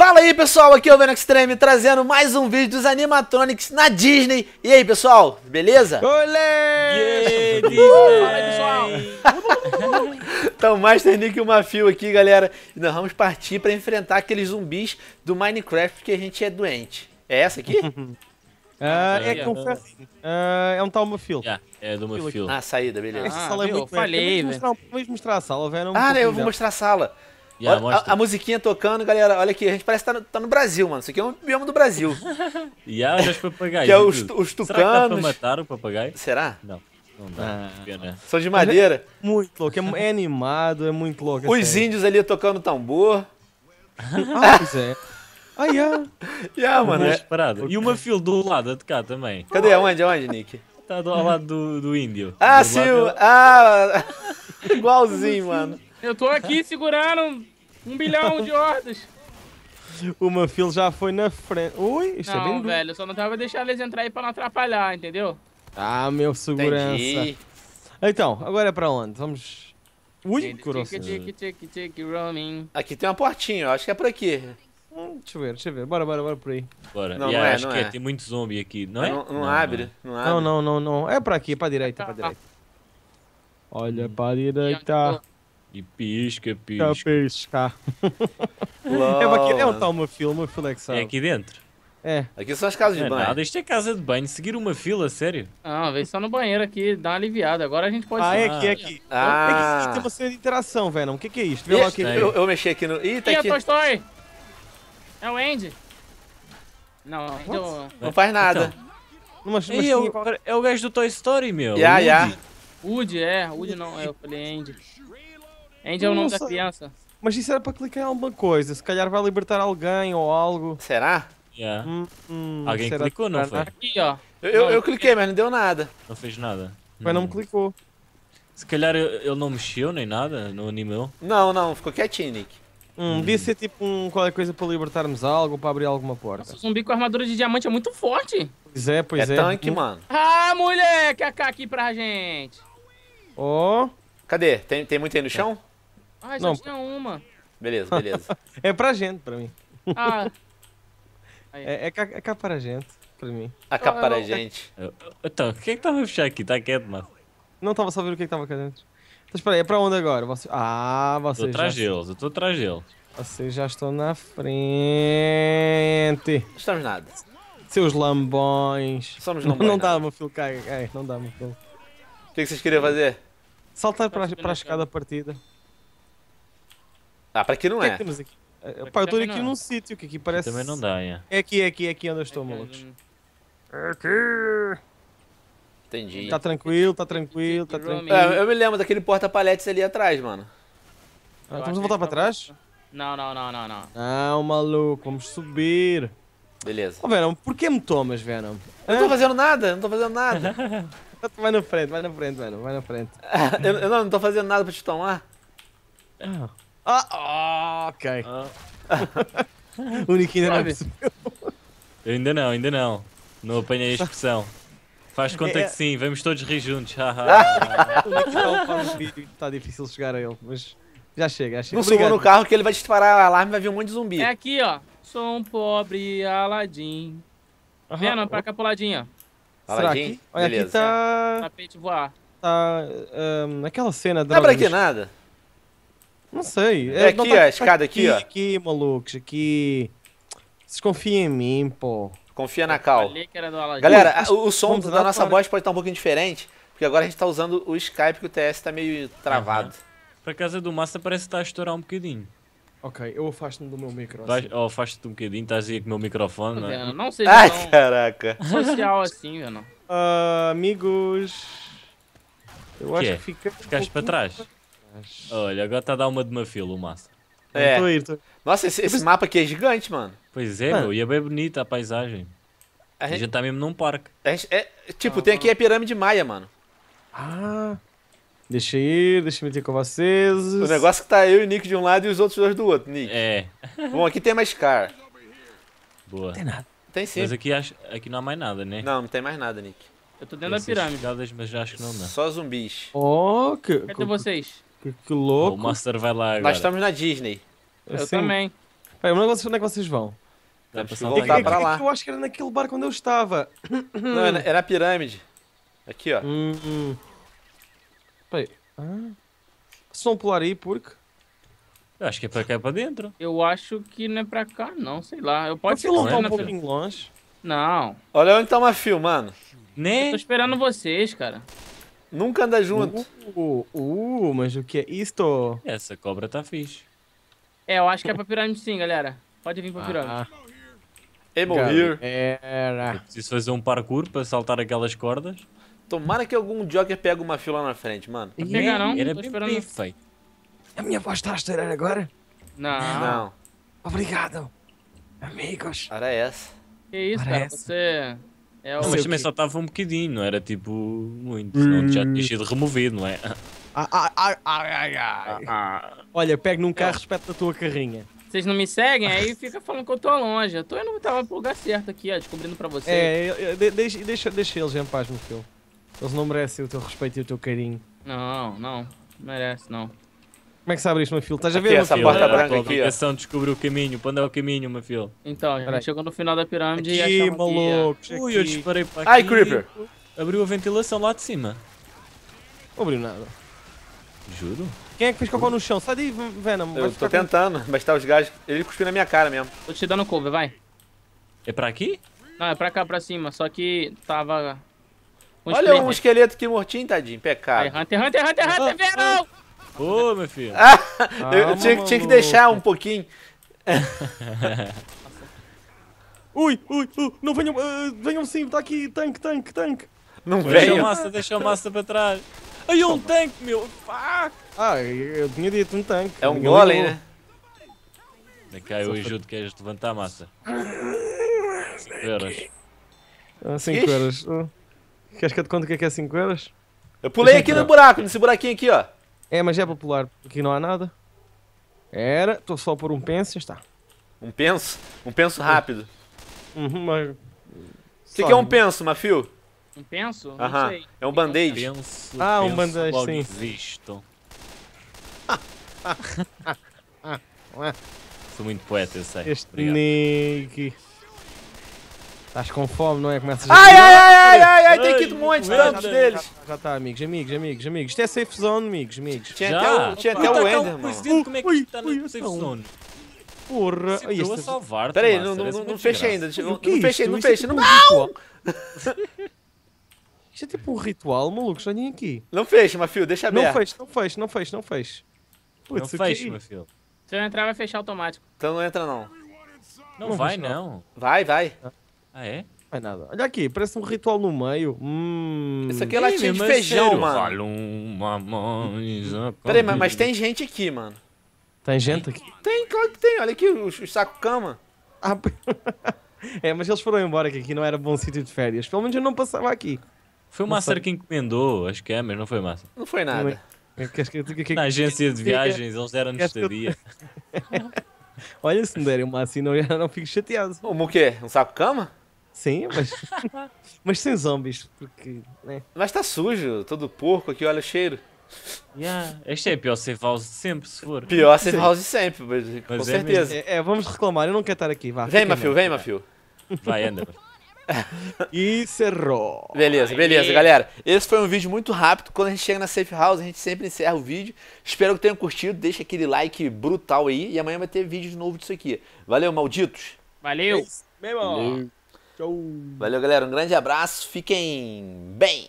Fala aí pessoal, aqui é o Venom Extreme trazendo mais um vídeo dos Animatronics na Disney. E aí pessoal, beleza? Olê! Yeah, Fala aí pessoal! então, Master Nick e o Mafio aqui, galera. E nós vamos partir para enfrentar aqueles zumbis do Minecraft porque a gente é doente. É essa aqui? Ah, ah, é, é. confesso, ah, é um tal Mafio. Yeah, é, é do Mafio. Ah, saída, beleza. Ah, Essa sala é meu, é muito eu falei, velho. Vamos mostrar a sala, velho. Ah, né, eu vou mostrar a sala olha, a, a, musiquinha tocando, galera. Olha aqui, a gente parece que tá no, tá no Brasil, mano. Isso aqui é um bioma do Brasil. E é os papagaios. que é os, os tucanos. Será que matar o papagaio? Será? Não. Não dá, ah, né? São de madeira. É muito louco, é, é animado, é muito louco. Os assim. índios ali tocando tambor. ah, pois é. Ah, yeah. yeah mano. É. E uma fila do lado é de cá também. Cadê? Aonde? Aonde, Nick? Tá do, ao lado do, do índio. Ah, do sim. Ah, igualzinho, mano. Eu tô aqui segurando um, um bilhão de hordas. O Manfil já foi na frente. Ui, isso é não, é bem velho, eu só não tava deixando eles entrar aí pra não atrapalhar, entendeu? Ah, meu segurança. Entendi. Então, agora é pra onde? Vamos... Ui, coração. Aqui tem uma portinha, eu acho que é por aqui. Hum, deixa eu ver, deixa eu ver. Bora, bora, bora por aí. Bora. Não, e não é, acho não que é. é. tem muito zumbi aqui, não é? Não, é? não, não abre, não. abre. Não, não, não, não. É pra aqui, pra direita, pra tá, tá. direita. Olha pra direita. E pisca, pisca. pisca. é, uma, é um tal uma fila, uma fila é que sabe. É aqui dentro. É. Aqui são as casas de é banho. Nada, isto é casa de banho. Seguir uma fila, sério? Ah, vem só no banheiro aqui, dá uma aliviada. Agora a gente pode... Ah, é ah. aqui, é aqui. Ah. É que tem uma cena de interação, Venom. O que, que é isto? Viu aqui. É. Eu, eu, mexi aqui no... Ih, tá o Toy Toy É o Andy. Não, não, é eu... É não faz nada. Então. Numa, numa eu, é o gajo do Toy Story, meu. Yeah, Woody. yeah. Woody, é. Woody não, é, eu falei Andy. Angel é não da criança. Mas isso era para clicar em alguma coisa. Se calhar vai libertar alguém ou algo. Será? Yeah. Hum, hum, Alguém será clicou, não foi? Aqui, ó. Eu, eu, eu cliquei, mas não deu nada. Não fez nada. Mas não me hum. clicou. Se calhar ele não mexeu nem nada, não animou. Não, não, ficou quietinho, Nick. Hum, hum. Devia ser tipo um, qualquer coisa para libertarmos algo, para abrir alguma porta. Nossa, o zumbi com armadura de diamante é muito forte. Pois é, pois é. É tanque, mano. Ah, moleque, a K aqui pra gente. Ó. Oh. Cadê? Tem, tem muito aí no chão? É. Ah, já não. tinha uma. Beleza, beleza. é pra gente, pra mim. Ah. É, é, é cá para gente, pra mim. acaba cá para a gente. então, quem que tava a fechar aqui? Tá quieto, mano. Não tava só sabendo o que, que tava cá dentro. Então espera aí, é pra onde agora? Você... Ah, vocês. Tô atrás deles, eu tô atrás Vocês já estão na frente. Não estamos nada. Seus lambões. Somos lambões. Não, não dá, meu filho, cai, é, Não dá, meu filho. O que, é que vocês queriam fazer? Saltar para, tá para a escada partida. Ah, pra que não é? O que é que aqui? estou aqui num sítio que é. aqui parece. Também não dá, é. É aqui, é aqui, é aqui onde eu estou, malucos. É aqui! É Entendi. Tá tranquilo, tá tranquilo, tá tranquilo. É, eu me lembro daquele porta-paletes ali atrás, mano. Ah, então vamos voltar pra tá trás? Não, não, não, não, não. Não, maluco, vamos subir. Beleza. Ô, Venom, por que me tomas, Venom? Eu não tô fazendo nada, não tô fazendo nada. vai na frente, vai na frente, Venom, vai na frente. eu, eu, não, não tô fazendo nada pra te tomar. Ah. Ah, ah, ok. Ah. o Nick ainda não percebeu. Eu ainda não, ainda não. Não apanhei a expressão. Faz conta é... que sim, vamos todos rir juntos. o está difícil chegar a ele, mas já chega, já chega. Não suba no carro que ele vai disparar o alarme e vai vir um monte de zumbi. É aqui, ó. Sou um pobre Aladim. Uhum. Vendo? Pra cá pro ladinho, ó. Aladim? Olha, Beleza. aqui tá-, tá... Tapete voar. Tá... Ah, um, aquela cena da... Não é pra que nada. Não sei. É, aqui, tá, a escada aqui, aqui, ó. Aqui, malucos, aqui. Vocês confiam em mim, pô. Confia na Cal. Galera, o, o som da nossa voz pode estar um pouquinho diferente, porque agora a gente tá usando o Skype, que o TS tá meio travado. Uhum. Pra casa do Massa parece que tá a estourar um bocadinho. Ok, eu afasto-me do meu microfone. Assim. Oh, afasto-te um bocadinho, estás aí com o meu microfone, não é? Não, seja Ai, caraca. social assim, velho. Uh, ah, amigos... Eu que acho é? que fica... Ficaste um pouquinho... para trás? Olha, agora tá a dar uma de mafilo o massa. É. Nossa, esse, esse, mapa aqui é gigante, mano. Pois é, mano. meu, e é bem bonita a paisagem. A gente... a gente tá mesmo num parque. Gente, é, tipo, ah, tem aqui a pirâmide maia, mano. Ah. Deixa eu ir, deixa eu meter com vocês. O negócio é que tá eu e o Nick de um lado e os outros dois do outro, Nick. É. Bom, aqui tem mais car. Boa. Não tem nada. Tem sim. Mas aqui, acho, aqui não há mais nada, né? Não, não tem mais nada, Nick. Eu tô dentro tem da pirâmide. mas já acho que não dá. Só zumbis. Oh, que... Cadê vocês? Que, que louco. O Master vai lá agora. Nós estamos na Disney. Eu, eu também. Pai, mas é onde é que vocês vão? Dá pra voltar lá. Eu acho que era naquele bar quando eu estava. Não, era, era a pirâmide. Aqui, ó. Hum, hum. Peraí. Ah. Vocês pular aí, porque... Eu acho que é pra cá, é pra dentro. Eu acho que não é pra cá, não. Sei lá. Eu posso ir um é pouquinho longe? Não. Olha onde tá uma mano. Nem... tô esperando vocês, cara. Nunca anda junto. Uh, uh, uh, mas o que é isto? Essa cobra tá fixe. É, eu acho que é pra pirâmide sim, galera. Pode vir pra ah. pirâmide. Ah. É morrer. Era. Eu preciso fazer um parkour pra saltar aquelas cordas. Tomara que algum Joker pegue uma fila na frente, mano. Não pegar não, Era tô esperando. Perfeito. A minha voz tá estourar agora? Não. Não. Obrigado, amigos. Era é essa. Que isso, Parece. cara, você... É Mas também só estava um bocadinho, não era tipo muito. Senão já tinha sido removido, não é? Ah, ah, ah, Olha, pego num carro, espeto da tua carrinha. Vocês não me seguem, aí fica falando que eu tô longe. Eu tô indo, tava pro lugar certo aqui, ó, descobrindo pra vocês. É, deixa, deixa, deixa eles em paz, meu filho. Eles não merecem o teu respeito e o teu carinho. Não, não. Merece, não. Como é que se abre isto, Mafil? Estás a ver, Mafil? essa porta branca aqui, ó. A de o caminho. Para onde é o caminho, filho? Então, a gente chegou no final da pirâmide e Aqui, achamos que ia- Ui, eu disparei para aqui. Ai, Creeper. Abriu a ventilação lá de cima. Não abriu nada. Juro? Quem é que fez cocô no chão? Sai daí, Venom. vai Eu tô com- tentando, mas tá os gajos. Ele cuspiu na minha cara mesmo. Tô te dando cover, vai. É para aqui? Não, é pra cá, pra cima. Só que tava... Olha um esqueleto aqui mortinho, tadinho. Pecado. Hunter, Hunter, Hunter, Hunter, ah, verão! Ah. Ô, meu filho. Ah, eu ah, tinha, tinha, que deixar um pouquinho. ui, ui, ui, não venham, uh, venham sim, tá aqui, tanque, tanque, tanque. Não venham. Deixa a massa, deixa a massa para trás. Aí é um tanque, meu, fuck. Ah, eu tinha dito um tanque. É um golem, né? Vem cá, eu ajudo, queres levantar a massa? 5 euros. 5 ah, euros. Queres que eu te conte o que é 5 é euros? Eu pulei aqui no buraco, nesse buraquinho aqui, ó. É mas é popular, porque não há nada. Era, estou só por um penso, já está. Um penso? Um penso rápido. Uhum, mas... O que, que, é um penso, Mafio? Um penso? Não Aham. sei. É um band-aid. Ah, um band-aid, sim. Existo. Sou muito poeta, eu sei. Este Nick. Estás com fome, não é? Começas a. Ai, ai, ai, ai, ai, ai, tem aqui um monte de tantos deles. Já tá, amigos, amigos, amigos, amigos. Isto é safe zone, amigos, amigos. Tinha até o, tinha até o Ender, mano. Como é que está na safe então. zone? Porra, se isso. salvar. Pera aí, não, não, não é fecha ainda. Não, é não fecha, não fecha, não. Isto é tipo um ritual, maluco, já nem aqui. Não fecha, meu filho, deixa aberto. Não fecha, não fecha, não fecha, não fecha. não fecha, é meu filho. Se eu entrar, vai fechar automático. Então não entra, não. Não, vai, não. Vai, vai. Ah, é? Não é nada. Olha aqui, parece um ritual no meio. Hum. Isso aqui é latinha de feijão, mano. Peraí, mas, mas tem gente aqui, mano. Tem gente aqui? Tem, claro que tem. Olha aqui os, os saco-cama. Ah, é, mas eles foram embora, que aqui não era bom sítio de férias. Pelo menos eu não passava aqui. Foi o Master que encomendou, acho que é, mas não foi massa. Não foi nada. É. Na agência de viagens, eles deram-nos estadia. Olha, se me derem uma assim, não, não fico chateado. Como o quê? Um saco-cama? Sim, mas. mas sem zombies, porque. Né? Mas tá sujo, todo porco aqui, olha o cheiro. Yeah. Este é a pior safe house de sempre, se for. Pior safe house de sempre, mas, mas com é certeza. É, é, vamos reclamar, eu não quero estar aqui. Vá, vem, Mafio, vem, Mafio. Vai, anda. e cerrou. Beleza, beleza, galera. Esse foi um vídeo muito rápido. Quando a gente chega na safe house, a gente sempre encerra o vídeo. Espero que tenham curtido. Deixa aquele like brutal aí. E amanhã vai ter vídeo de novo disso aqui. Valeu, malditos. Valeu. Valeu. Tchau. Valeu, galera. Um grande abraço. Fiquem bem.